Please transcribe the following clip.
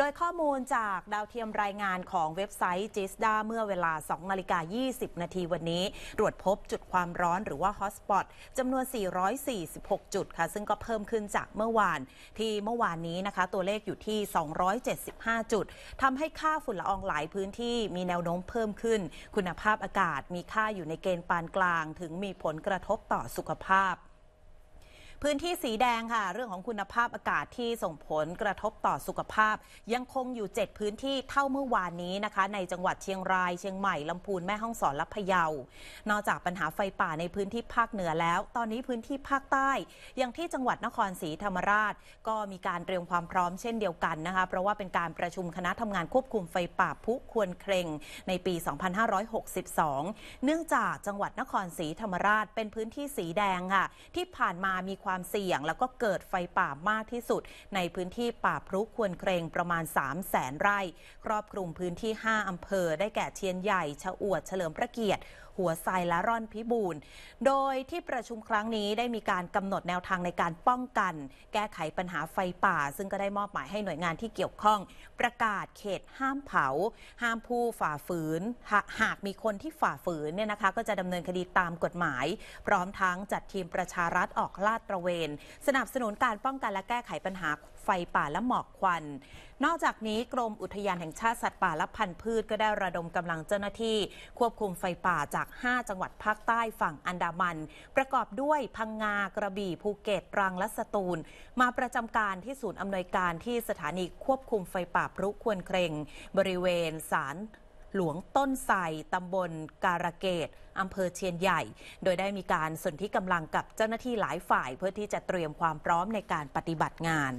โดยข้อมูลจากดาวเทียมรายงานของเว็บไซต์จิสดาเมื่อเวลา2นาฬิกา20 นาทีวันนี้ ตรวจพบจุดความร้อนหรือว่าฮอสปอตจำนวน 446 จุดค่ะ ซึ่งก็เพิ่มขึ้นจากเมื่อวาน ที่เมื่อวานนี้นะคะตัวเลขอยู่ที่ 275 จุดทำให้ค่าฝุ่นละอองหลายพื้นที่มีแนวโน้มเพิ่มขึ้น คุณภาพอากาศมีค่าอยู่ในเกณฑ์ปานกลาง ถึงมีผลกระทบต่อสุขภาพพื้นที่สีแดงค่ะเรื่องของคุณภาพอากาศที่ส่งผลกระทบต่อสุขภาพ ยังคงอยู่7พื้นที่เท่าเมื่อวานนี้นะคะในจังหวัดเชียงรายเชียงใหม่ลำพูนแม่ฮ่องสอนและพะเยา นอกจากปัญหาไฟป่าในพื้นที่ภาคเหนือแล้วตอนนี้พื้นที่ภาคใต้ อย่างที่จังหวัดนครศรีธรรมราช ก็มีการเตรียมความพร้อมเช่นเดียวกันนะคะเพราะว่าเป็นการประชุมคณะทำงานควบคุมไฟป่าพุควรเคร่งในปี 2562 เนื่องจากจังหวัดนครศรีธรรมราชเป็นพื้นที่สีแดงค่ะที่ผ่านมามีความความเสี่ยงแล้วก็เกิดไฟป่ามากที่สุด ในพื้นที่ป่าพรุควรเกรงประมาณ3 0 0แสนไร่ ครอบคลุมพื้นที่ 5 อำเภอได้แก่เชียนใหญ่ ชะอวดเฉลิมพระเกียรติหัวไซและร่อนพิบูลโดยที่ประชุมครั้งนี้ได้มีการกำหนดแนวทางในการป้องกันแก้ไขปัญหาไฟป่าซึ่งก็ได้มอบหมายให้หน่วยงานที่เกี่ยวข้อง ประกาศเขตห้ามเผา ห้ามผู้ฝ่าฝืน หากมีคนที่ฝ่าฝืนเนี่ยนะคะก็จะดำเนินคดีตามกฎหมาย พร้อมทั้งจัดทีมประชารัฐออกลาดตระระเวนสนับสนุนการป้องกันและแก้ไขปัญหาไฟป่าและหมอกควัน นอกจากนี้กรมอุทยานแห่งชาติสัตว์ป่าและพันธุ์พืชก็ได้ระดมกำลังเจ้าหน้าที่ ควบคุมไฟป่าจาก 5 จังหวัดภาคใต้ฝั่งอันดามัน ประกอบด้วยพังงากระบี่ภูเก็ตตรังและสตูล มาประจำการที่ศูนย์อำนวยการที่สถานีควบคุมไฟป่าพรุควนเครงบริเวณศาลหลวงต้นไทรตำบลการะเกดอำเภอเชียนใหญ่ โดยได้มีการสนธิกำลังกับเจ้าหน้าที่หลายฝ่ายเพื่อที่จะเตรียมความพร้อมในการปฏิบัติงาน